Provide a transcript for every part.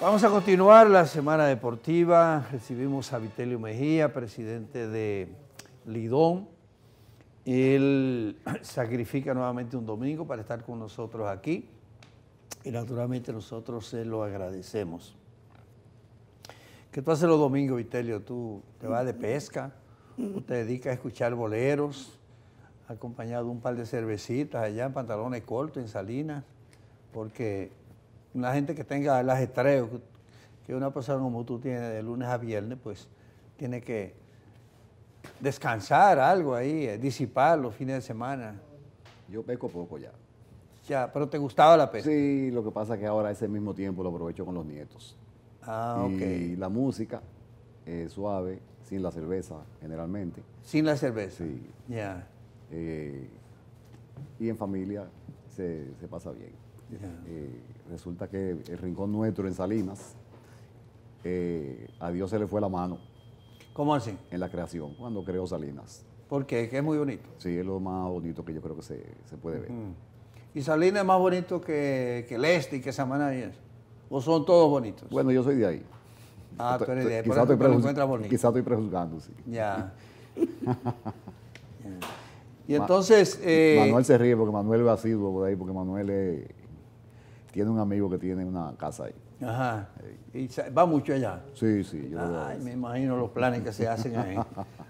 Vamos a continuar la semana deportiva. Recibimos a Vitelio Mejía, presidente de Lidón. Él sacrifica nuevamente un domingo para estar con nosotros aquí y naturalmente nosotros se lo agradecemos. ¿Qué tú haces los domingos, Vitelio? ¿Tú te vas de pesca? te dedicas a escuchar boleros? Acompañado de un par de cervecitas allá en pantalones cortos, en Salinas, porque la gente que tenga las estrellas que una persona como tú tiene de lunes a viernes, pues tiene que descansar algo ahí, eh, disipar los fines de semana. Yo peco poco ya. Ya, pero ¿te gustaba la pesca? Sí, lo que pasa es que ahora ese mismo tiempo lo aprovecho con los nietos. Ah, ok. Y la música suave, sin la cerveza generalmente. ¿Sin la cerveza? Sí. Ya. Eh, y en familia se, se pasa bien resulta que el rincón nuestro en Salinas, eh, a Dios se le fue la mano. ¿Cómo así? En la creación, cuando creó Salinas. ¿Por qué? Que es muy bonito. Sí, es lo más bonito que yo creo que se, puede ver. ¿Y Salinas es más bonito que, que el este y que Samaná y eso? ¿O son todos bonitos? Bueno, yo soy de ahí. Ah, tú eres de ahí. Quizás estoy, Quizá estoy prejuzgando, Ya. y entonces... Eh, Manuel se ríe porque Manuel va así por ahí, porque Manuel es tiene un amigo que tiene una casa ahí. Ajá. ¿Y va mucho allá? Sí, sí. Ay, me imagino los planes que se hacen ahí,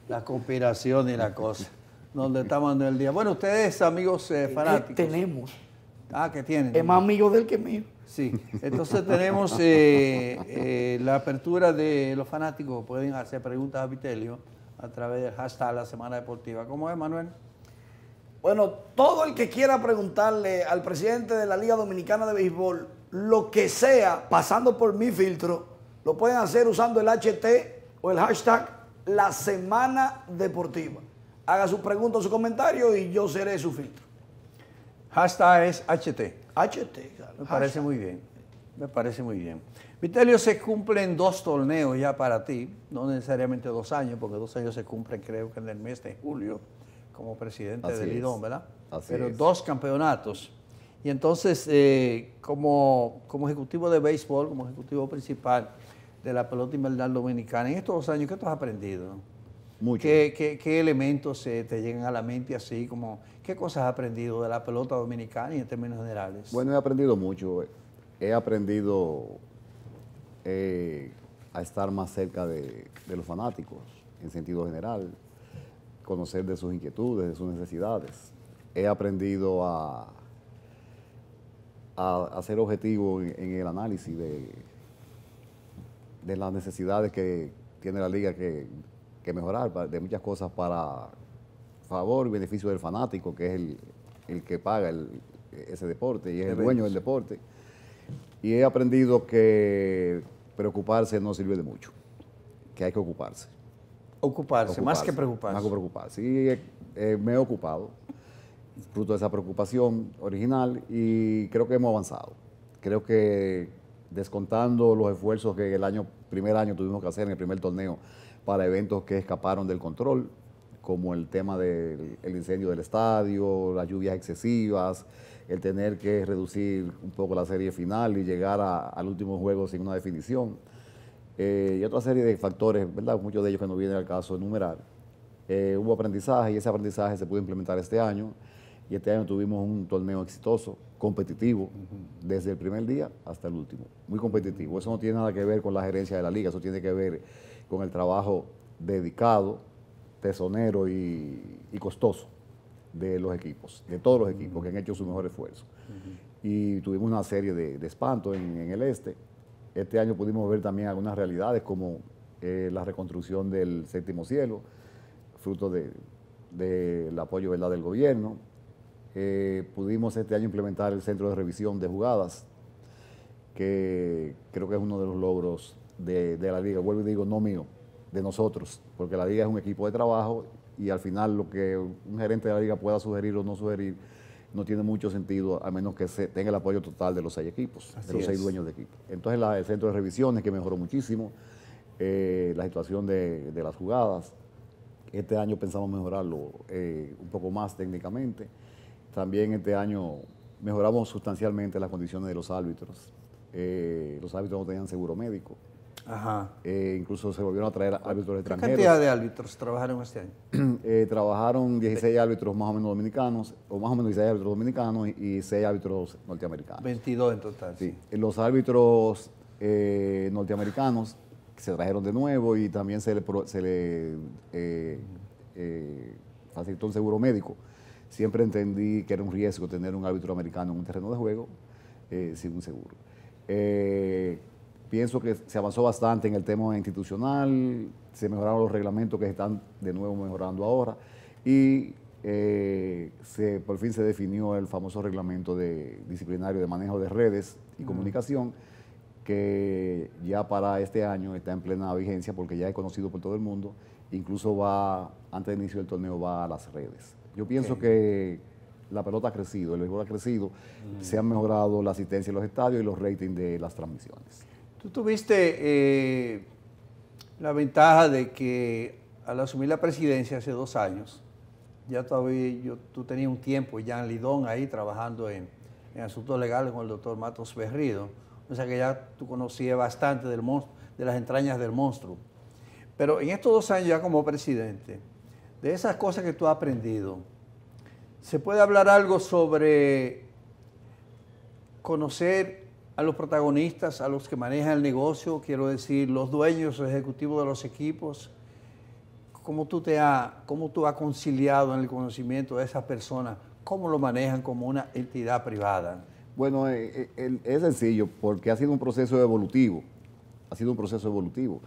las conspiraciones y la cosa. Donde en el día? Bueno, ustedes, amigos eh, eh, eh, fanáticos. tenemos? Ah, que tienen. Es más amigo del que mío. Sí. Entonces tenemos la apertura de los fanáticos. Pueden hacer preguntas a Vitelio a través del hashtag La Semana Deportiva. ¿Cómo es, Manuel? Bueno, todo el que quiera preguntarle al presidente de la Liga Dominicana de Béisbol lo que sea, pasando por mi filtro, lo pueden hacer usando el HT o el hashtag La Semana Deportiva. Haga su pregunta o su comentario y yo seré su filtro. Hashtag es HT. HT, claro. Me parece muy bien. Me parece muy bien. Vitelio, se cumplen dos torneos ya para ti, no necesariamente dos años, porque dos años se cumplen creo que en el mes de julio como presidente de del ¿verdad? Así Pero dos campeonatos. Y entonces, eh, como, como ejecutivo de béisbol, como ejecutivo principal de la pelota invernal dominicana, en estos dos años, ¿qué tú has aprendido? Mucho. ¿Qué, elementos se te llegan a la mente así? como ¿Qué cosas has aprendido de la pelota dominicana y en términos generales? Bueno, he aprendido mucho. He aprendido eh, a estar más cerca de, de los fanáticos, en sentido general conocer de sus inquietudes, de sus necesidades. He aprendido a, a, ser objetivo en, el análisis de, de las necesidades que tiene la liga que, mejorar, de muchas cosas para favor y beneficio del fanático, que es el, que paga ese deporte y es el dueño del deporte. Y he aprendido que preocuparse no sirve de mucho, que hay que ocuparse. Ocuparse, más que preocuparse. Más que preocuparse. Y eh, eh, me he ocupado, fruto de esa preocupación original, y creo que hemos avanzado. Creo que descontando los esfuerzos que el año, primer año tuvimos que hacer en el primer torneo para eventos que escaparon del control, como el tema del incendio del estadio, las lluvias excesivas, el tener que reducir un poco la serie final y llegar al último juego sin una definición eh, y otra serie de factores, ¿verdad? muchos de ellos que no vienen al caso enumerar. Eh, hubo aprendizaje y ese aprendizaje se pudo implementar este año y este año tuvimos un torneo exitoso, competitivo, desde el primer día hasta el último, muy competitivo. Eso no tiene nada que ver con la gerencia de la liga, eso tiene que ver con el trabajo dedicado, tesonero y, costoso de los equipos, de todos los equipos que han hecho su mejor esfuerzo. Y tuvimos una serie de, de espantos en el este, este año pudimos ver también algunas realidades como eh, la reconstrucción del séptimo cielo, fruto del de, apoyo ¿verdad? del gobierno. Eh, pudimos este año implementar el centro de revisión de jugadas, que creo que es uno de los logros de, de la liga. Vuelvo y digo, no mío, de nosotros, porque la liga es un equipo de trabajo y al final lo que un gerente de la liga pueda sugerir o no sugerir no tiene mucho sentido a menos que se tenga el apoyo total de los seis equipos, de los seis dueños de equipo. Entonces el centro de revisiones que mejoró muchísimo, eh, la situación de, las jugadas, este año pensamos mejorarlo eh, un poco más técnicamente, también este año mejoramos sustancialmente las condiciones de los árbitros, eh, los árbitros no tenían seguro médico, Ajá. Eh, incluso se volvieron a traer árbitros extranjeros. ¿Qué cantidad de árbitros trabajaron este año? Eh, trabajaron 16 árbitros más o menos dominicanos, o más o menos 16 árbitros dominicanos y 6 árbitros norteamericanos. 22 en total. Sí. Eh, los árbitros norteamericanos se trajeron de nuevo y también se le, se le facilitó un seguro médico. Siempre entendí que era un riesgo tener un árbitro americano en un terreno de juego sin un seguro. Eh, Pienso que se avanzó bastante en el tema institucional, se mejoraron los reglamentos que se están de nuevo mejorando ahora y eh, por fin se definió el famoso reglamento disciplinario de manejo de redes y comunicación que ya para este año está en plena vigencia porque ya es conocido por todo el mundo, incluso va, antes del inicio del torneo va a las redes. Yo pienso que la pelota ha crecido, el béisbol ha crecido, se han mejorado la asistencia en los estadios y los ratings de las transmisiones. Tú tuviste eh, la ventaja de que al asumir la presidencia hace dos años, ya todavía yo, tú tenías un tiempo, ya en Lidón ahí trabajando en, en asuntos legales con el doctor Matos Berrido, o sea que ya tú conocías bastante del monstruo, de las entrañas del monstruo. Pero en estos dos años ya como presidente, de esas cosas que tú has aprendido, ¿se puede hablar algo sobre conocer a los protagonistas, a los que manejan el negocio, quiero decir, los dueños, ejecutivos de los equipos, ¿cómo tú, te ha, has conciliado en el conocimiento de esas personas? ¿Cómo lo manejan como una entidad privada? Bueno, eh, eh, es, sencillo, porque ha sido un proceso evolutivo. Ha sido un proceso evolutivo.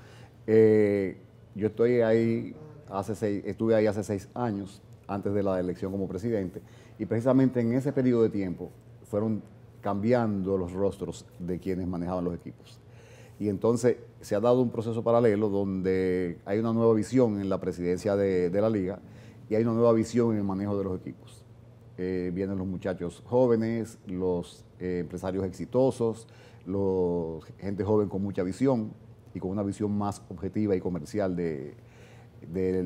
Eh, yo estoy ahí hace seis, estuve ahí hace seis años, antes de la elección como presidente, y precisamente en ese periodo de tiempo fueron cambiando los rostros de quienes manejaban los equipos. Y entonces se ha dado un proceso paralelo donde hay una nueva visión en la presidencia de, la liga y hay una nueva visión en el manejo de los equipos. Eh, vienen los muchachos jóvenes, los eh, empresarios exitosos, los, gente joven con mucha visión y con una visión más objetiva y comercial del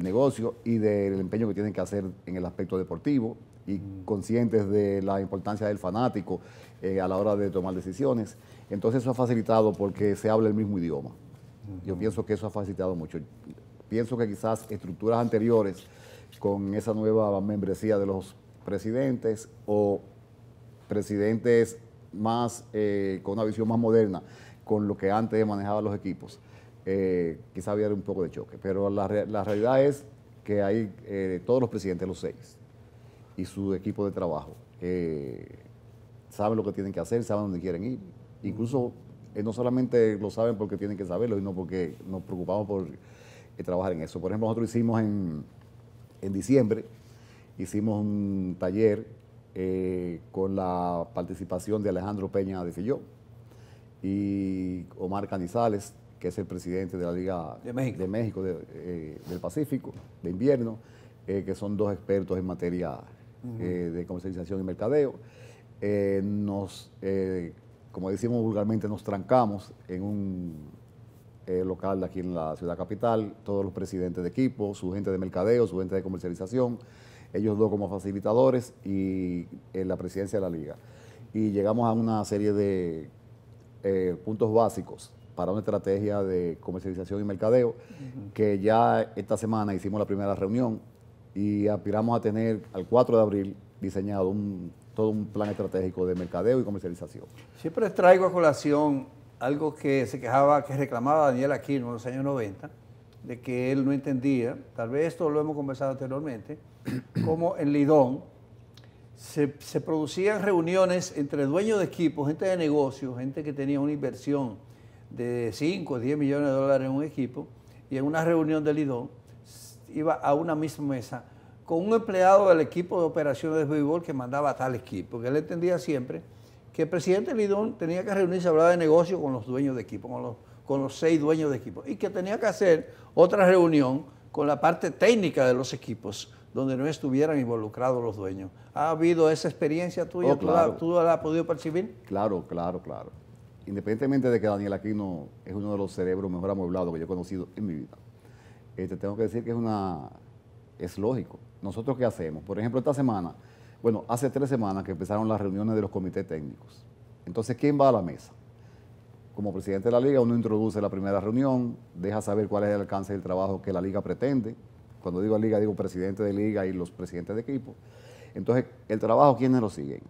negocio y del empeño que tienen que hacer en el aspecto deportivo y mm. conscientes de la importancia del fanático eh, a la hora de tomar decisiones. Entonces eso ha facilitado porque se habla el mismo idioma. Yo pienso que eso ha facilitado mucho. Pienso que quizás estructuras anteriores con esa nueva membresía de los presidentes o presidentes más eh, con una visión más moderna con lo que antes manejaban los equipos, eh, quizás había un poco de choque. Pero la, realidad es que hay todos los presidentes, los seis, y su equipo de trabajo, saben lo que tienen que hacer, saben dónde quieren ir. Incluso eh, no solamente lo saben porque tienen que saberlo, sino porque nos preocupamos por eh, trabajar en eso. Por ejemplo, nosotros hicimos en, diciembre, hicimos un taller eh, con la participación de Alejandro Peña de Filló y Omar Canizales, que es el presidente de la Liga de México, de del Pacífico, de invierno, que son dos expertos en materia de comercialización y mercadeo. Eh, nos, eh, como decimos vulgarmente, nos trancamos en un eh, local de aquí en la ciudad capital, todos los presidentes de equipo, su gente de mercadeo, su gente de comercialización, ellos dos como facilitadores y en la presidencia de la liga. Y llegamos a una serie de puntos básicos para una estrategia de comercialización y mercadeo, que ya esta semana hicimos la primera reunión y aspiramos a tener al 4 de abril diseñado un todo un plan estratégico de mercadeo y comercialización. Siempre traigo a colación algo que se quejaba, que reclamaba Daniel Aquino en los años 90, de que él no entendía, tal vez esto lo hemos conversado anteriormente, como en Lidón se, producían reuniones entre dueños de equipos, gente de negocios, gente que tenía una inversión de 5 o 10 millones de dólares en un equipo, y en una reunión de Lidón iba a una misma mesa con un empleado del equipo de operaciones de béisbol que mandaba a tal equipo, que él entendía siempre que el presidente Lidón tenía que reunirse hablaba de negocio con los dueños de equipo, con los, seis dueños de equipo, y que tenía que hacer otra reunión con la parte técnica de los equipos, donde no estuvieran involucrados los dueños. ¿Ha habido esa experiencia tuya? Oh, ¿Tú, la, has podido percibir? Claro, claro, claro. Independientemente de que Daniel Aquino es uno de los cerebros mejor amueblados que yo he conocido en mi vida, este, tengo que decir que es una... Es lógico ¿Nosotros qué hacemos? Por ejemplo, esta semana, bueno, hace tres semanas que empezaron las reuniones de los comités técnicos. Entonces, ¿quién va a la mesa? Como presidente de la liga, uno introduce la primera reunión, deja saber cuál es el alcance del trabajo que la liga pretende. Cuando digo liga, digo presidente de liga y los presidentes de equipo. Entonces, el trabajo, ¿quiénes lo siguen?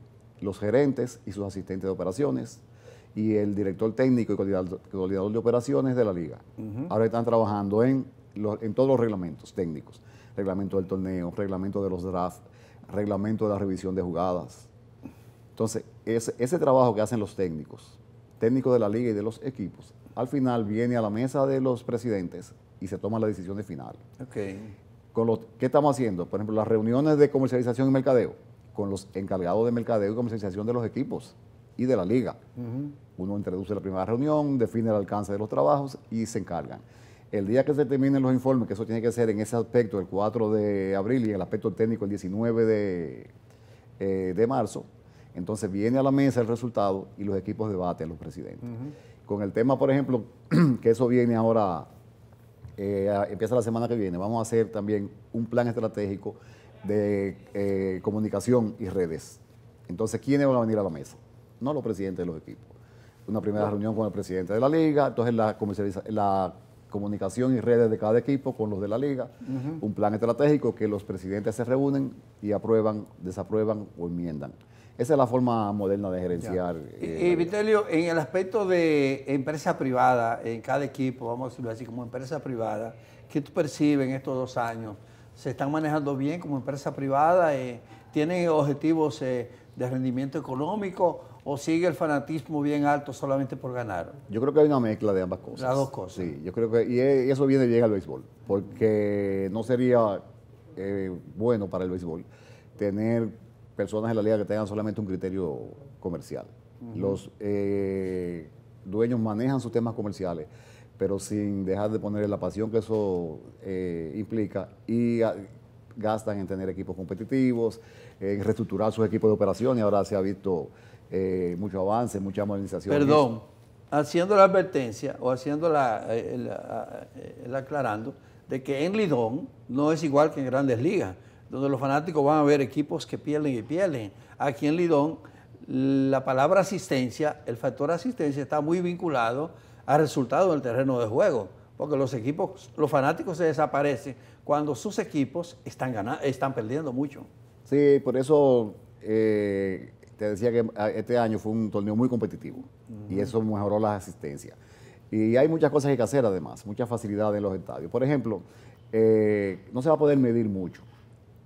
Los gerentes y sus asistentes de operaciones y el director técnico y coordinador de operaciones de la liga. Ahora están trabajando en todos los reglamentos técnicos reglamento del torneo, reglamento de los drafts, reglamento de la revisión de jugadas. Entonces, ese, ese trabajo que hacen los técnicos, técnicos de la liga y de los equipos, al final viene a la mesa de los presidentes y se toma la decisión de final. Okay. Con ¿Qué estamos haciendo? Por ejemplo, las reuniones de comercialización y mercadeo con los encargados de mercadeo y comercialización de los equipos y de la liga. Uno introduce la primera reunión, define el alcance de los trabajos y se encargan. El día que se terminen los informes, que eso tiene que ser en ese aspecto, el 4 de abril y el aspecto técnico el 19 eh, de, marzo, entonces viene a la mesa el resultado y los equipos debaten a los presidentes. Con el tema, por ejemplo, que eso viene ahora, eh, empieza la semana que viene, vamos a hacer también un plan estratégico de eh, comunicación y redes. Entonces, ¿quiénes van a venir a la mesa? No los presidentes de los equipos. Una primera reunión con el presidente de la liga, entonces la, comercialización la comunicación y redes de cada equipo con los de la liga, un plan estratégico que los presidentes se reúnen y aprueban, desaprueban o enmiendan. Esa es la forma moderna de gerenciar. Eh, y, Vitelio, en el aspecto de empresa privada, en cada equipo, vamos a decirlo así, como empresa privada, ¿qué tú percibes en estos dos años? ¿Se están manejando bien como empresa privada? Eh, ¿Tienen objetivos eh, de rendimiento económico o sigue el fanatismo bien alto solamente por ganar? Yo creo que hay una mezcla de ambas cosas. Las dos cosas. Sí, yo creo que y e, eso viene llega al béisbol, porque no sería eh, bueno para el béisbol tener personas en la liga que tengan solamente un criterio comercial. Los eh, dueños manejan sus temas comerciales, pero sin dejar de poner la pasión que eso eh, implica y ah, gastan en tener equipos competitivos, en reestructurar sus equipos de operación y ahora se ha visto eh, mucho avance, mucha modernización. Perdón, haciendo la advertencia o haciendo la, eh, eh, aclarando de que en Lidón no es igual que en Grandes Ligas, donde los fanáticos van a ver equipos que pierden y pierden. Aquí en Lidón la palabra asistencia, el factor asistencia está muy vinculado al resultado del terreno de juego, porque los equipos, los fanáticos se desaparecen cuando sus equipos están, están perdiendo mucho. Sí, por eso eh, te decía que ah, este año fue un torneo muy competitivo y eso mejoró las asistencias. Y hay muchas cosas que hacer además, muchas facilidades en los estadios. Por ejemplo, eh, no se va a poder medir mucho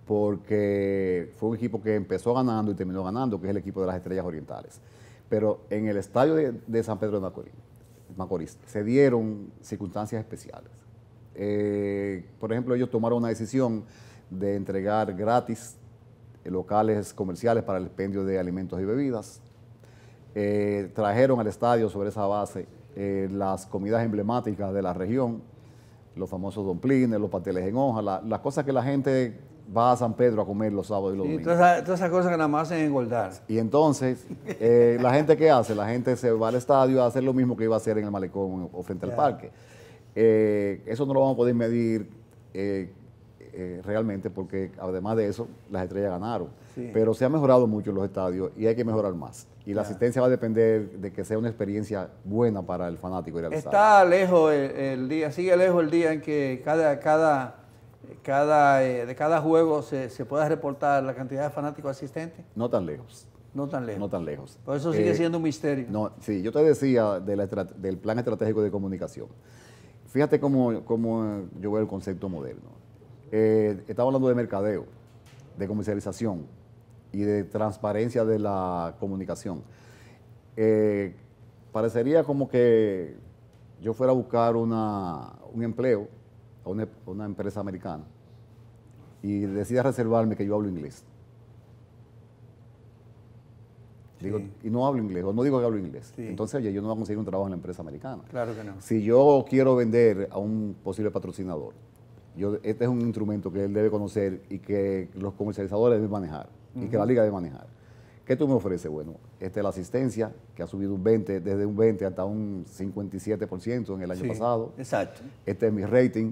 porque fue un equipo que empezó ganando y terminó ganando, que es el equipo de las Estrellas Orientales. Pero en el estadio de, San Pedro de Macorís, Macorís, se dieron circunstancias especiales. Eh, por ejemplo, ellos tomaron una decisión de entregar gratis eh, locales comerciales para el expendio de alimentos y bebidas. Eh, trajeron al estadio sobre esa base eh, las comidas emblemáticas de la región, los famosos domplines, los pateles en hoja, las cosas que la gente va a San Pedro a comer los sábados y los domingos. Todas esas cosas que nada más hacen engordar. Y entonces, ¿la gente qué hace? La gente se va al estadio a hacer lo mismo que iba a hacer en el malecón o frente al parque. eso no lo vamos a poder medir eh, realmente, porque además de eso, las estrellas ganaron. Pero se ha mejorado mucho los estadios y hay que mejorar más. Y la asistencia va a depender de que sea una experiencia buena para el fanático ir al Está lejos el, día, sigue lejos el día en que cada, cada, cada, eh, de cada juego se, se pueda reportar la cantidad de fanáticos asistentes. No tan lejos. No tan lejos. No tan lejos. Por eso sigue eh, siendo un misterio. No, sí, yo te decía del plan estratégico de comunicación. Fíjate cómo, cómo, yo veo el concepto moderno. Eh, estaba hablando de mercadeo, de comercialización y de transparencia de la comunicación. Eh, parecería como que yo fuera a buscar un empleo a una, empresa americana y decida reservarme que yo hablo inglés. y no hablo inglés, o no digo que hablo inglés. Entonces, oye, yo no voy a conseguir un trabajo en la empresa americana. Claro que no. Si yo quiero vender a un posible patrocinador, este es un instrumento que él debe conocer y que los comercializadores deben manejar y que la liga debe manejar. ¿Qué tú me ofreces? Bueno, esta es la asistencia, que ha subido un 20, desde un 20 hasta un 57% en el año pasado. Exacto. Este es mi rating.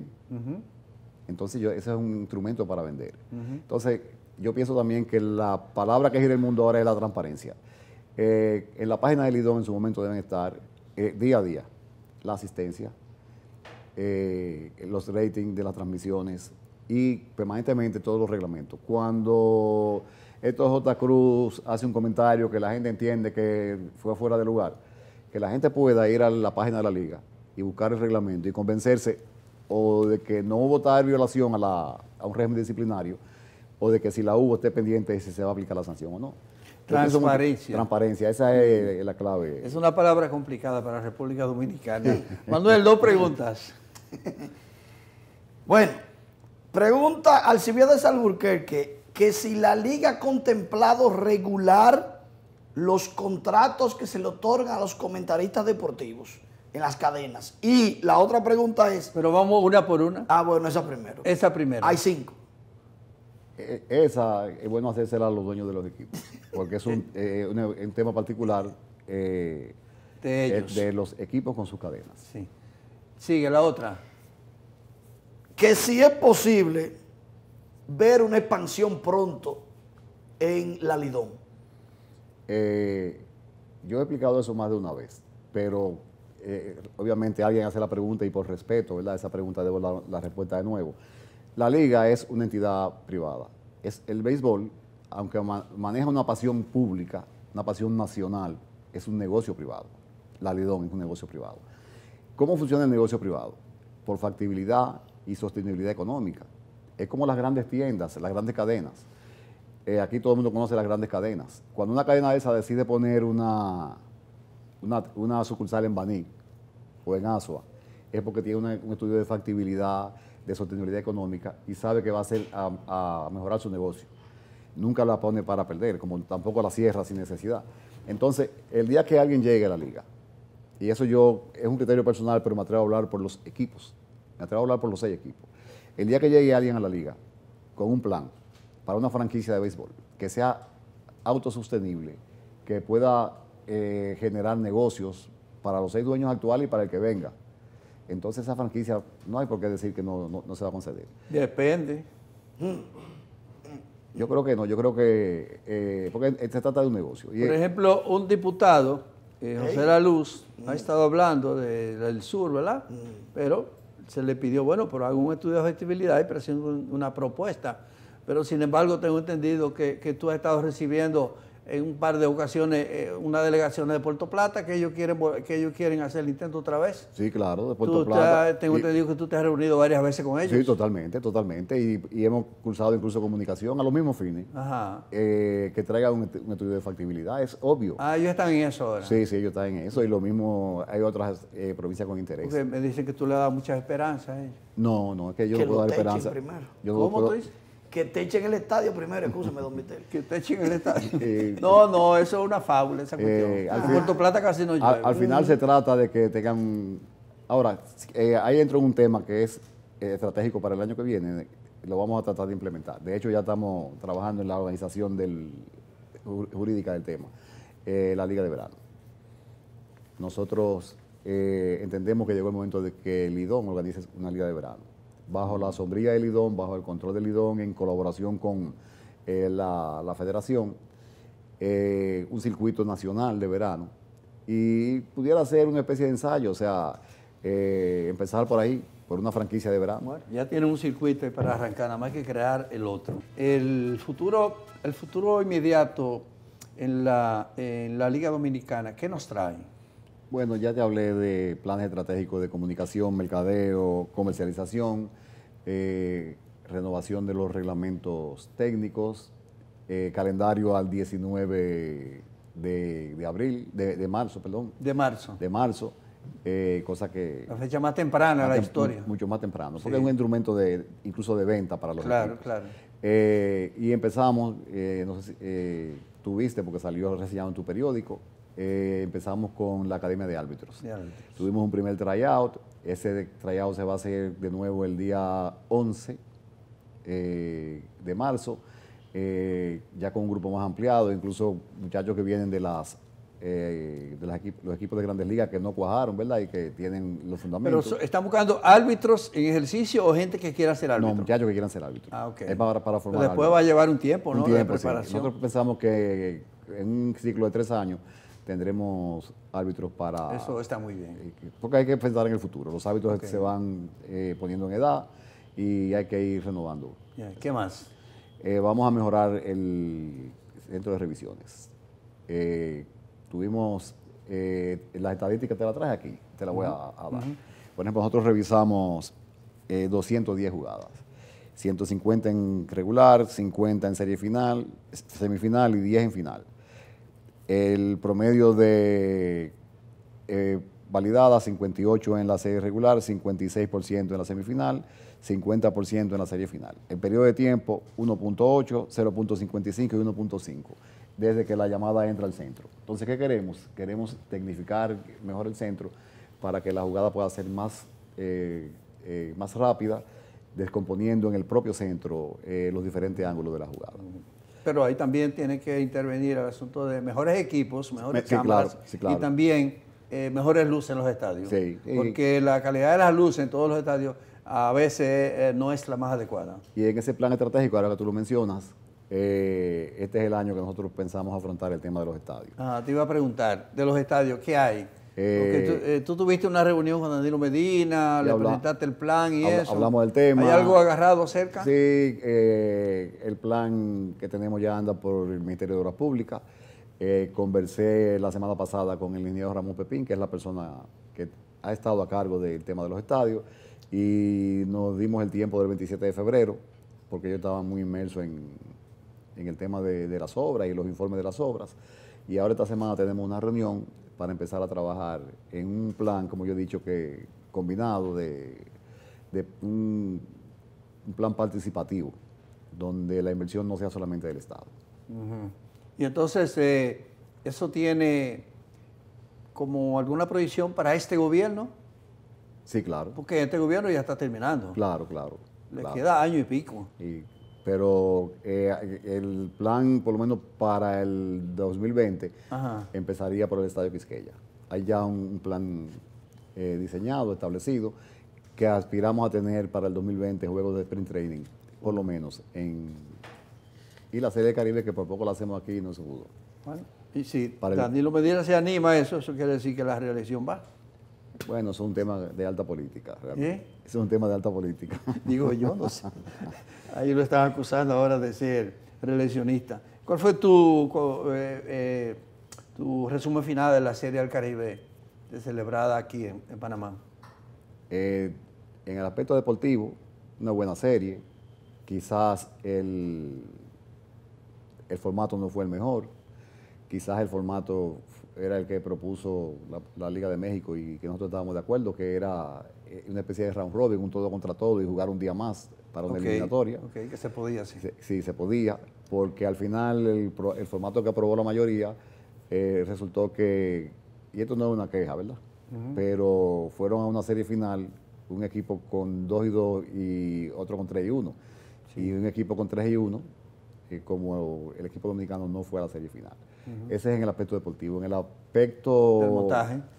Entonces, yo, ese es un instrumento para vender. Entonces, yo pienso también que la palabra que gira el mundo ahora es la transparencia. Eh, en la página del IDOM en su momento deben estar eh, día a día la asistencia, eh, los ratings de las transmisiones y permanentemente todos los reglamentos. Cuando esto J. Cruz hace un comentario que la gente entiende que fue fuera de lugar, que la gente pueda ir a la página de la liga y buscar el reglamento y convencerse o de que no hubo tal violación a, la, un régimen disciplinario o de que si la hubo esté pendiente si se va a aplicar la sanción o no. Transparencia. Transparencia, esa es la clave. Es una palabra complicada para la República Dominicana. Manuel, dos preguntas. bueno, pregunta de Alburquerque que si la liga ha contemplado regular los contratos que se le otorgan a los comentaristas deportivos en las cadenas. Y la otra pregunta es... Pero vamos una por una. Ah, bueno, esa primero. Esa primero. Hay cinco. E, esa es bueno hacérsela a los dueños de los equipos, porque es un, eh, tema particular eh, de, eh, de, los equipos con sus cadenas. Sí. Sigue la otra. Que si es posible ver una expansión pronto en la Lidón. Eh, yo he explicado eso más de una vez, pero eh, obviamente alguien hace la pregunta y por respeto, ¿verdad? Esa pregunta debo la, la respuesta de nuevo. La liga es una entidad privada. Es el béisbol, aunque maneja una pasión pública, una pasión nacional, es un negocio privado. La Lidón es un negocio privado. ¿Cómo funciona el negocio privado? Por factibilidad y sostenibilidad económica. Es como las grandes tiendas, las grandes cadenas. Eh, aquí todo el mundo conoce las grandes cadenas. Cuando una cadena esa decide poner una, una, sucursal en Baní o en Asua, es porque tiene un estudio de factibilidad, de sostenibilidad económica y sabe que va a, hacer a, a mejorar su negocio. Nunca la pone para perder, como tampoco la cierra sin necesidad. Entonces, el día que alguien llegue a la liga, y eso yo, es un criterio personal, pero me atrevo a hablar por los equipos, me atrevo a hablar por los seis equipos. El día que llegue alguien a la liga con un plan para una franquicia de béisbol que sea autosostenible, que pueda eh, generar negocios para los seis dueños actuales y para el que venga, entonces esa franquicia no hay por qué decir que no, no, se va a conceder. Depende. Yo creo que no, yo creo que, eh, porque se trata de un negocio. por ejemplo, un diputado eh, José La Luz ha mm. estado hablando del sur, ¿verdad? Mm. Pero se le pidió, bueno, por algún estudio de festibilidad y presente una propuesta. Pero sin embargo, tengo entendido que, que tú has estado recibiendo en un par de ocasiones eh, una delegación de Puerto Plata que ellos quieren que ellos quieren hacer el intento otra vez. Sí, claro, de Puerto tú Plata. Te, tengo entendido que tú te has reunido varias veces con ellos. Sí, totalmente, totalmente. Y, hemos cursado incluso comunicación a los mismos fines. Ajá. Eh, que traiga un, estudio de factibilidad, es obvio. Ah, ellos están en eso ahora. Sí, sí, ellos están en eso. Y lo mismo, hay otras eh, provincias con interés. Porque me dicen que tú le das muchas esperanzas a ellos. No, no, es que yo no puedo dar esperanza. Primero. ¿Cómo tú dices? Que te echen el estadio primero, escúchame, don Mitel. Que te echen el estadio. Eh, no, no, eso es una fábula, esa eh, cuestión. al ah, Plata casi no Al, final mm. se trata de que tengan... Ahora, eh, ahí ahí en un tema que es estratégico para el año que viene. Lo vamos a tratar de implementar. De hecho, ya estamos trabajando en la organización del, jurídica del tema. la Liga de Verano. Nosotros entendemos que llegó el momento de que el organice una Liga de Verano bajo la sombría del Lidón, bajo el control del Lidón, en colaboración con eh, la, federación, eh, un circuito nacional de verano. Y pudiera ser una especie de ensayo, o sea, eh, empezar por ahí, por una franquicia de verano. ya tiene un circuito para arrancar, nada más que crear el otro. El futuro, el futuro inmediato en la, en la Liga Dominicana, ¿qué nos trae? Bueno, ya te hablé de planes estratégicos de comunicación, mercadeo, comercialización, eh, renovación de los reglamentos técnicos, eh, calendario al 19 de, abril, de, marzo, perdón. De marzo. De marzo, eh, cosa que... La fecha más temprana de la historia. Mucho más temprano, porque es un instrumento de, incluso de venta para los Claro, claro. y empezamos, no sé si tuviste, porque salió reseñado en tu periódico, eh, empezamos con la Academia de árbitros. Tuvimos un primer tryout, ese tryout se va a hacer de nuevo el día 11 eh, de marzo, eh, ya con un grupo más ampliado, incluso muchachos que vienen de las... de los equipos, de grandes ligas que no cuajaron, ¿verdad? Y que tienen los fundamentos. Pero están buscando árbitros en ejercicio o gente que quiera ser árbitro. No, muchachos que quieran ser árbitros. Ah, después va a llevar un tiempo, ¿no? de preparación. Nosotros pensamos que en un ciclo de tres años tendremos árbitros para... Eso está muy bien. Eh, porque hay que pensar en el futuro. Los árbitros se van eh, poniendo en edad y hay que ir renovando. ¿Qué más? Eh, vamos a mejorar el centro de revisiones. tuvimos las estadísticas, te las traje aquí, te las voy a, dar. Por ejemplo, nosotros revisamos 210 jugadas. 150 en regular, 50 en serie final, semifinal y 10 en final el promedio de eh, validada, 58 en la serie regular, 56% en la semifinal, 50% en la serie final. El periodo de tiempo 1.8, 0.55 y 1.5, desde que la llamada entra al centro. Entonces, ¿qué queremos? Queremos tecnificar mejor el centro para que la jugada pueda ser más, eh, eh, más rápida, descomponiendo en el propio centro los diferentes ángulos de la jugada pero ahí también tiene que intervenir el asunto de mejores equipos, mejores sí, y también eh, mejores luces en los estadios. porque la calidad de las luces en todos los estadios a veces eh, no es la más adecuada. Y en ese plan estratégico, ahora que tú lo mencionas, eh, este es el año que nosotros pensamos afrontar el tema de los estadios. Ah, te iba a preguntar, de los estadios, ¿qué hay? Eh, eh, tú, tuviste una reunión con Danilo Medina, le presentaste el plan y eso. Hablamos del tema. ¿Hay algo agarrado cerca? Sí, eh, el plan que tenemos ya anda por el Ministerio de Obras Públicas. Eh, conversé la semana pasada con el ingeniero Ramón Pepín, que es la persona que ha estado a cargo del tema de los estadios, y nos dimos el tiempo del 27 de febrero, porque yo estaba muy inmerso en, el tema de las obras y los informes de las obras. Y ahora esta semana tenemos una reunión para empezar a trabajar en un plan, como yo he dicho, que combinado de, un, plan participativo, donde la inversión no sea solamente del Estado. Y entonces, eh, ¿eso tiene como alguna proyección para este gobierno? Sí, claro. Porque este gobierno ya está terminando. Claro, claro. Le queda año y pico. Y pero eh, el plan, por lo menos para el 2020, empezaría por el Estadio Quisqueya. Hay ya un, plan eh, diseñado, establecido, que aspiramos a tener para el 2020 juegos de sprint training, por lo menos. En, y la Serie de Caribe, que por poco la hacemos aquí no se pudo. y si Danilo Medina se anima a eso, eso quiere decir que la reelección va. Bueno, es un tema de alta política, realmente. ¿Eh? es un tema de alta política. Digo yo, no sé. Ahí lo están acusando ahora de ser reeleccionista. ¿Cuál fue tu, eh, eh, resumen final de la Serie del Caribe celebrada aquí en, Panamá? en el aspecto deportivo, una buena serie. Quizás el, el formato no fue el mejor. Quizás el formato era el que propuso la, Liga de México y que nosotros estábamos de acuerdo, que era eh, una especie de round robin, un todo contra todo y jugar un día más para una eliminatoria. Ok, que se podía, sí. sí. se podía, porque al final el, formato que aprobó la mayoría eh, resultó que, y esto no es una queja, ¿verdad? Pero fueron a una serie final un equipo con 2 y 2 y otro con 3 y 1. Y un equipo con 3 y 1, eh, como el equipo dominicano no fue a la serie final. Ese es en el aspecto deportivo. En el aspecto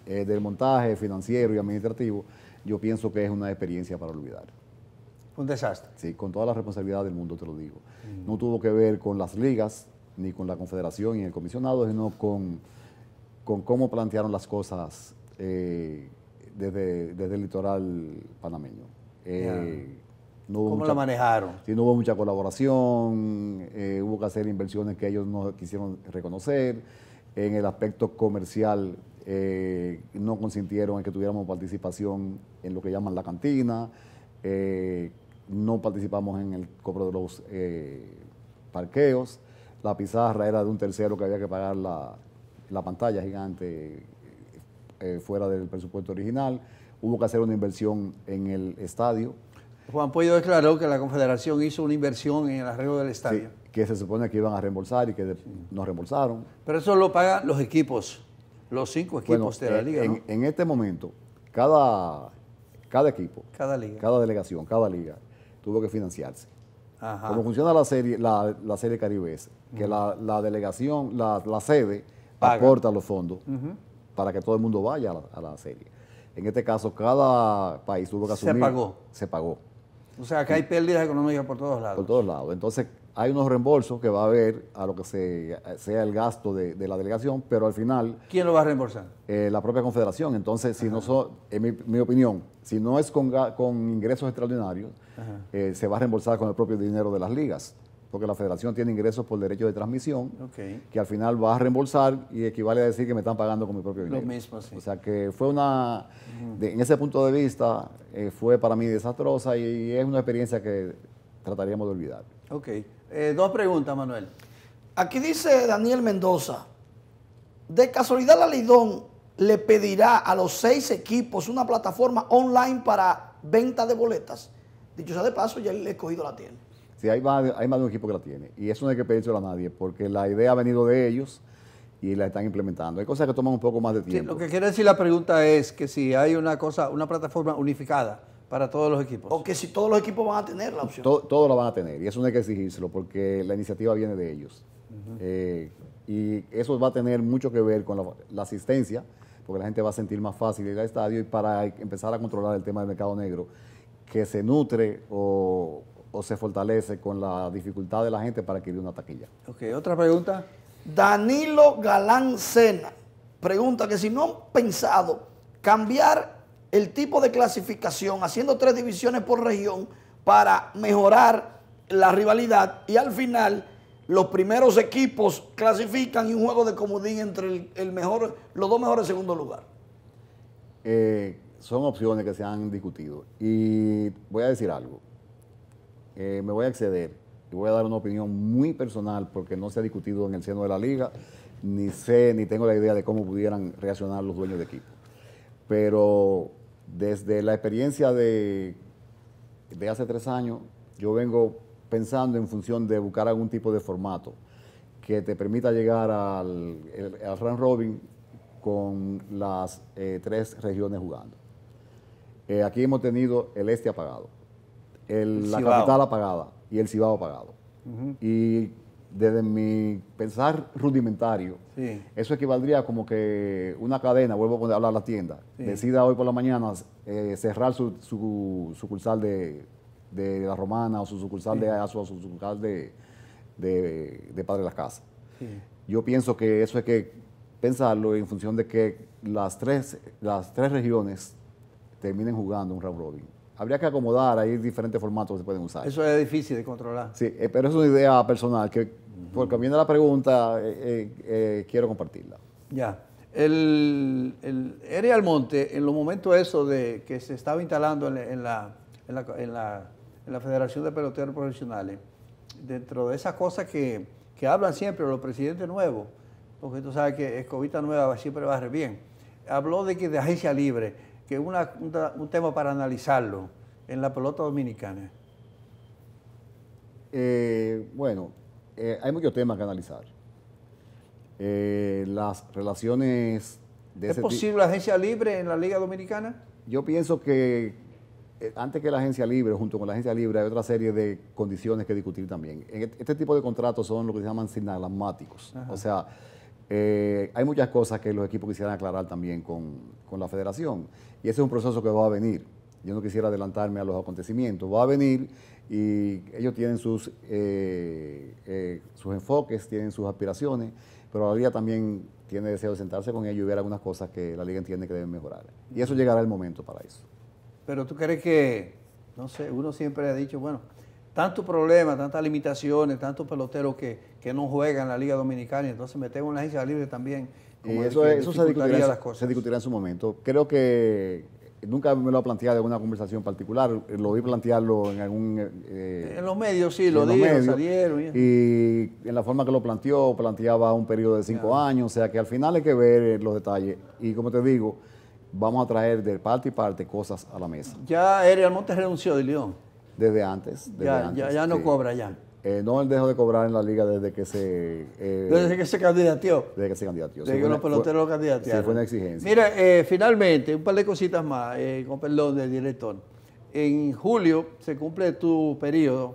eh, del montaje. financiero y administrativo, yo pienso que es una experiencia para olvidar. Un desastre. Sí, con toda la responsabilidad del mundo te lo digo. No tuvo que ver con las ligas, ni con la confederación y el comisionado, sino con, con cómo plantearon las cosas eh, desde, el litoral panameño. ¿Cómo la manejaron? Sí, no hubo mucha colaboración, eh, hubo que hacer inversiones que ellos no quisieron reconocer. En el aspecto comercial eh, no consintieron en que tuviéramos participación en lo que llaman la cantina. Eh, no participamos en el cobro de los parqueos. La pizarra era de un tercero que había que pagar la, la pantalla gigante fuera del presupuesto original. Hubo que hacer una inversión en el estadio Juan Pueyo declaró que la Confederación hizo una inversión en el arreglo del estadio. que se supone que iban a reembolsar y que nos reembolsaron. Pero eso lo pagan los equipos, los cinco equipos de la eh, liga. En, este momento, cada, cada equipo, cada, liga. cada delegación, cada liga, tuvo que financiarse. Como funciona la serie, la, serie Caribe, que la, delegación, la, sede, aporta los fondos para que todo el mundo vaya a la, a la serie. En este caso, cada país tuvo que asumir. Se pagó. Se pagó. O sea, que hay pérdidas económicas por todos lados. Por todos lados. Entonces, hay unos reembolsos que va a haber a lo que sea el gasto de, la delegación, pero al final... ¿Quién lo va a reembolsar? Eh, la propia confederación. Entonces, si no en mi, opinión, si no es con, ingresos extraordinarios, eh, se va a reembolsar con el propio dinero de las ligas porque la federación tiene ingresos por derecho de transmisión, que al final va a reembolsar y equivale a decir que me están pagando con mi propio dinero. Lo mismo, sí. O sea que fue una, en ese punto de vista, eh, fue para mí desastrosa y, es una experiencia que trataríamos de olvidar. Ok. Eh, dos preguntas, Manuel. Aquí dice Daniel Mendoza, de casualidad la Lidón le pedirá a los seis equipos una plataforma online para venta de boletas. Dicho sea de paso, ya he cogido la tienda. Si hay más, de un equipo que la tiene. Y eso no hay que pedírselo a nadie, porque la idea ha venido de ellos y la están implementando. Hay cosas que toman un poco más de tiempo. Sí, lo que quiere decir la pregunta es que si hay una cosa, una plataforma unificada para todos los equipos. O que si todos los equipos van a tener la opción. todos la van a tener, y eso no hay que exigírselo, porque la iniciativa viene de ellos. Eh, y eso va a tener mucho que ver con la, asistencia, porque la gente va a sentir más fácil ir al estadio y para empezar a controlar el tema del mercado negro, que se nutre o, o se fortalece con la dificultad de la gente para adquirir una taquilla. Ok, otra pregunta. Danilo Galán Sena pregunta que si no han pensado cambiar el tipo de clasificación, haciendo tres divisiones por región para mejorar la rivalidad y al final los primeros equipos clasifican y un juego de comodín entre el, mejor, los dos mejores segundo lugar. Eh, son opciones que se han discutido y voy a decir algo. Eh, me voy a acceder y voy a dar una opinión muy personal porque no se ha discutido en el seno de la liga, ni sé, ni tengo la idea de cómo pudieran reaccionar los dueños de equipo. Pero desde la experiencia de, de hace tres años, yo vengo pensando en función de buscar algún tipo de formato que te permita llegar al, robin con las eh, tres regiones jugando. Eh, aquí hemos tenido el este apagado la capital apagada y el Cibao apagado. Y desde mi pensar rudimentario, eso equivaldría como que una cadena, vuelvo a hablar la tienda, decida hoy por la mañana eh, cerrar su, su, sucursal de, La Romana o su sucursal de a o su sucursal de, Padre de las Casas. Yo pienso que eso hay que pensarlo en función de que las tres, las tres regiones terminen jugando un round robin. Habría que acomodar, hay diferentes formatos que se pueden usar. Eso es difícil de controlar. Sí, eh, pero es una idea personal que, por -huh. porque la pregunta, eh, eh, quiero compartirla. Ya. El, el Eri Almonte, en los momentos eso de que se estaba instalando en, la, en, la, Federación de Peloteros Profesionales, dentro de esas cosas que, hablan siempre los presidentes nuevos, porque tú sabes que escobita nueva siempre va a ser bien, habló de que de agencia libre que es un tema para analizarlo en la pelota dominicana? Eh, bueno, eh, hay muchos temas que analizar. Eh, las relaciones de ¿Es posible la agencia libre en la Liga Dominicana? Yo pienso que antes que la agencia libre, junto con la agencia libre, hay otra serie de condiciones que discutir también. E-, este tipo de contratos son lo que se llaman sinaglamáticos. O sea, eh, hay muchas cosas que los equipos quisieran aclarar también con, la federación y ese es un proceso que va a venir. Yo no quisiera adelantarme a los acontecimientos. Va a venir y ellos tienen sus, eh, eh, sus enfoques, tienen sus aspiraciones, pero la liga también tiene deseo de sentarse con ellos y ver algunas cosas que la liga entiende que deben mejorar. Y eso llegará el momento para eso. Pero tú crees que, no sé, uno siempre ha dicho, bueno, tantos problemas, tantas limitaciones, tantos peloteros que, no juegan en la Liga Dominicana, entonces me tengo en la agencia libre también. eso, eso se, discutirá, las cosas. se en su momento. Creo que nunca me lo ha planteado en alguna conversación particular, lo vi plantearlo en algún... Eh, eh, en los medios, sí, lo dieron, salieron. Y en la forma que lo planteó, planteaba un periodo de cinco años, o sea que al final hay que ver eh, los detalles. Y como te digo, vamos a traer de parte y parte cosas a la mesa. Ya Ariel Montes renunció de León. Desde antes. ya, ya, ya, no cobra ya. Eh, no él dejó de cobrar en la liga desde que se... Eh, desde que se candidateó. Desde que se candidateó. Desde que los peloteros lo candidatearon. Sí, fue una exigencia. Mira, eh, finalmente, un par de cositas más, con perdón del director. En julio se cumple tu periodo.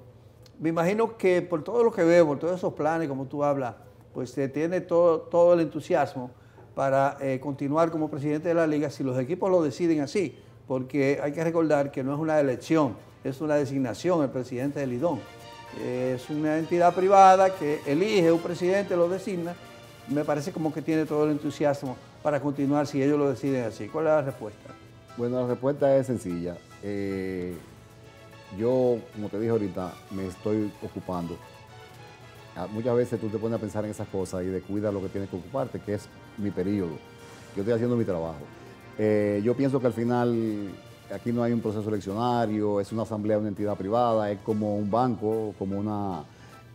Me imagino que por todo lo que veo, por todos esos planes, como tú hablas, pues se tiene todo, todo el entusiasmo para continuar como presidente de la liga si los equipos lo deciden así, porque hay que recordar que no es una elección es una designación, el presidente del IDOM. Es una entidad privada que elige un presidente, lo designa. Me parece como que tiene todo el entusiasmo para continuar si ellos lo deciden así. ¿Cuál es la respuesta? Bueno, la respuesta es sencilla. Eh, yo, como te dije ahorita, me estoy ocupando. Ah, muchas veces tú te pones a pensar en esas cosas y descuida lo que tienes que ocuparte, que es mi periodo. Yo estoy haciendo mi trabajo. Eh, yo pienso que al final Aquí no hay un proceso eleccionario, es una asamblea de una entidad privada, es como un banco, como una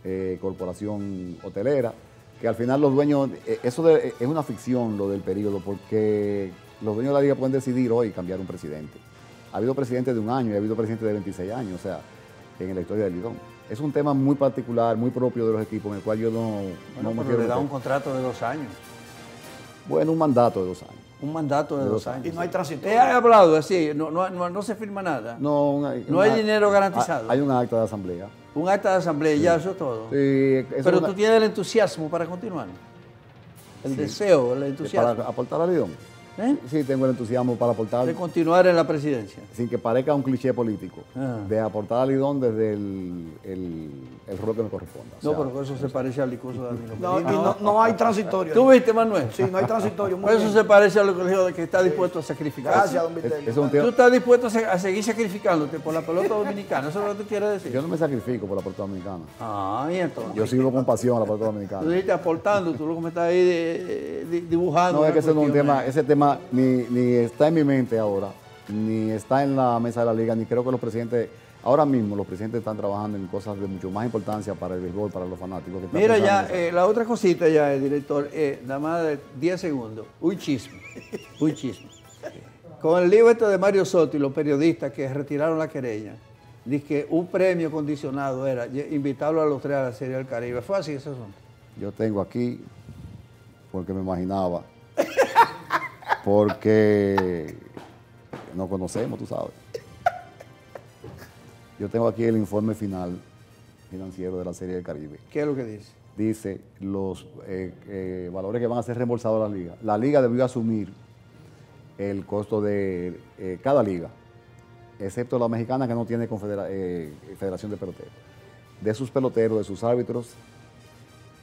eh, corporación hotelera, que al final los dueños, eh, eso eh, es una ficción lo del periodo, porque los dueños de la liga pueden decidir hoy cambiar un presidente. Ha habido presidentes de un año y ha habido presidentes de 26 años, o sea, en la historia del Lidón. Es un tema muy particular, muy propio de los equipos, en el cual yo no, bueno, no me pero Le da un contrato de dos años. Bueno, un mandato de dos años. Un mandato de, dos, años. Y no hay transitorio. He eh, hablado así, no, se firma nada. No, no hay dinero garantizado. Hay un acta de asamblea. Un acta de asamblea, ya eso todo. Pero tú tienes el entusiasmo para continuar. El deseo, el eh, entusiasmo. Para aportar al León. ¿Eh? Sí, tengo el entusiasmo para aportar. De continuar en la presidencia. Sin que parezca un cliché político. Ah. De aportar al idón desde el, el, rol que me corresponda. No, pero eso se parece al discurso de Danilo. No, no, hay transitorio. ¿Tú viste, Manuel? Sí, no hay transitorio. eso se parece a lo que le de que está dispuesto a sacrificar. Gracias, don Vitelli. Tú estás dispuesto a seguir sacrificándote por la pelota dominicana. Eso es lo que tú quieres decir. Yo no me sacrifico por la pelota dominicana. Ah, y entonces. Yo sigo con pasión a la pelota dominicana. Tú dijiste aportando, tú lo que me estás ahí eh, eh, dibujando. No, es que ese, es un tema, ese tema ni, está en mi mente ahora, ni está en la mesa de la liga, ni creo que los presidentes Ahora mismo los presidentes están trabajando en cosas de mucho más importancia para el béisbol, para los fanáticos. Que Mira ya, eh, la otra cosita ya, el eh, director, eh, nada más de 10 segundos, un chisme, un chisme. Con el libro este de Mario Soto y los periodistas que retiraron la querella, dice que un premio condicionado era invitarlo a los tres a la Serie del Caribe. ¿Fue así ese asunto? Yo tengo aquí, porque me imaginaba porque no conocemos, tú sabes. Yo tengo aquí el informe final financiero de la Serie del Caribe. ¿Qué es lo que dice? Dice los eh, eh, valores que van a ser reembolsados a la liga. La liga debió asumir el costo de eh, cada liga, excepto la mexicana que no tiene federación de peloteros, de sus peloteros, de sus árbitros,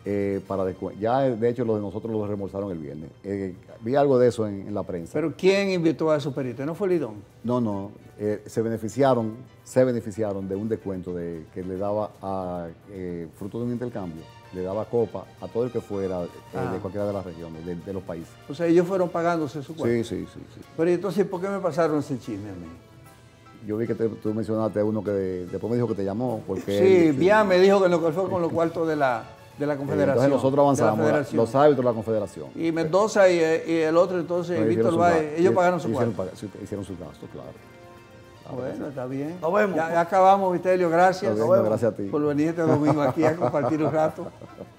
eh, para descuento. Ya, de hecho, los de nosotros los remolsaron el viernes. Eh, vi algo de eso en, la prensa. ¿Pero quién invitó a esos peritos? ¿No fue Lidón? No, no. Eh, se beneficiaron se beneficiaron de un descuento de, que le daba a fruto de un intercambio, le daba copa a todo el que fuera de ah. cualquiera de las regiones, de, los países. O sea, ellos fueron pagándose su cuenta. Sí, sí, sí, Pero entonces, ¿por qué me pasaron ese chisme a mí? Yo vi que tú mencionaste a uno que después me dijo que te llamó. Porque sí, me dijo que lo que fue con los cuartos de la de la eh, Confederación. Entonces nosotros avanzamos, los árbitros de la Confederación. Y Mendoza eh, y, el otro entonces, Víctor Valle, ellos pagaron su hicieron, Hicieron su gasto, claro. Ah, bueno, está bien. Nos vemos. Ya, acabamos, Vitelio. Gracias. Nos vemos. Gracias a ti. Por venir este domingo aquí a compartir un rato.